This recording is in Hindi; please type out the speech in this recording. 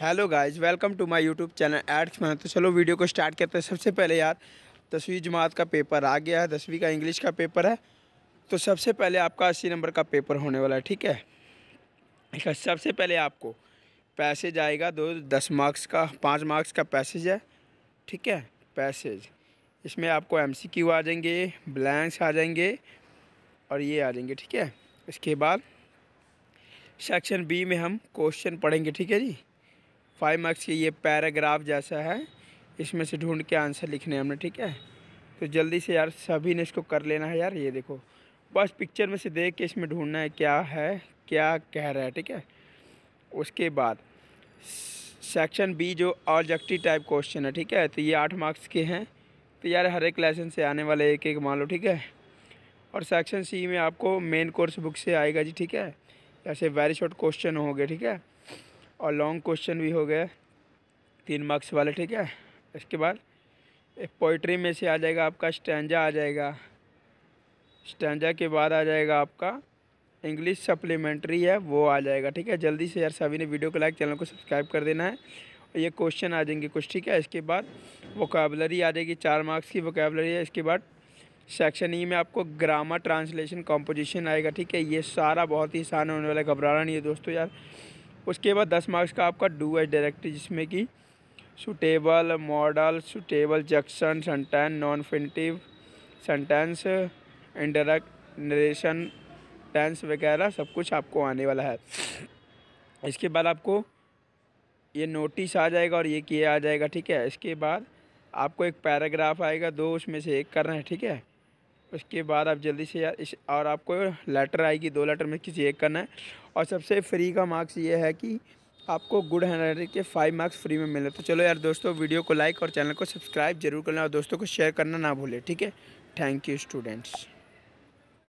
hello guys welcome to my YouTube channel एड्स में तो चलो वीडियो को स्टार्ट करते हैं सबसे पहले यार दसवीं जमात का पेपर आ गया है दसवीं का इंग्लिश का पेपर है तो सबसे पहले आपका अस्सी नंबर का पेपर होने वाला है ठीक है सबसे पहले आपको पैसेज आएगा दो दस मार्क्स का पाँच मार्क्स का पैसेज है ठीक है पैसेज इसमें आपको एम आ जाएंगे ब्लैंक्स आ जाएंगे और ये आ जाएंगे ठीक है इसके बाद सेक्शन बी में हम क्वेश्चन पढ़ेंगे ठीक है जी फाइव मार्क्स के ये पैराग्राफ जैसा है इसमें से ढूंढ के आंसर लिखने हमने ठीक है तो जल्दी से यार सभी ने इसको कर लेना है यार ये देखो बस पिक्चर में से देख के इसमें ढूंढना है क्या है क्या कह रहा है ठीक है उसके बाद सेक्शन बी जो ऑब्जेक्टिव टाइप क्वेश्चन है ठीक है तो ये आठ मार्क्स के हैं तो यार हर एक लेसन से आने वाले एक एक मान लो ठीक है और सेक्शन सी में आपको मेन कोर्स बुक से आएगा जी ठीक है ऐसे वेरी शॉर्ट क्वेश्चन होंगे ठीक है और लॉन्ग क्वेश्चन भी हो गए तीन मार्क्स वाले ठीक है इसके बाद पोइट्री में से आ जाएगा आपका स्टैंजा आ जाएगा स्टैंजा के बाद आ जाएगा आपका इंग्लिश सप्लीमेंट्री है वो आ जाएगा ठीक है जल्दी से यार सभी ने वीडियो को लाइक चैनल को सब्सक्राइब कर देना है ये क्वेश्चन आ जाएंगे कुछ ठीक है इसके बाद वोकेबलरी आ जाएगी चार मार्क्स की वोकेबलरी है इसके बाद सेक्शन ई e में आपको ग्रामर ट्रांसलेशन कॉम्पोजिशन आएगा ठीक है ये सारा बहुत ही आसान होने वाला घबराना नहीं है दोस्तों यार उसके बाद दस मार्क्स का आपका डू एच डायरेक्टिव जिसमें कि suitable modal suitable junction sentence non finite sentence indirect narration tense वगैरह सब कुछ आपको आने वाला है इसके बाद आपको ये नोटिस आ जाएगा और ये किया आ जाएगा ठीक है इसके बाद आपको एक पैराग्राफ आएगा दो उसमें से एक करना है ठीक है उसके बाद आप जल्दी से यार इस और आपको लेटर आएगी दो लेटर में किसी एक करना है और सबसे फ्री का मार्क्स ये है कि आपको गुड हैंडराइटिंग के फाइव मार्क्स फ्री में मिले तो चलो यार दोस्तों वीडियो को लाइक और चैनल को सब्सक्राइब जरूर करना और दोस्तों को शेयर करना ना भूलें ठीक है थैंक यू स्टूडेंट्स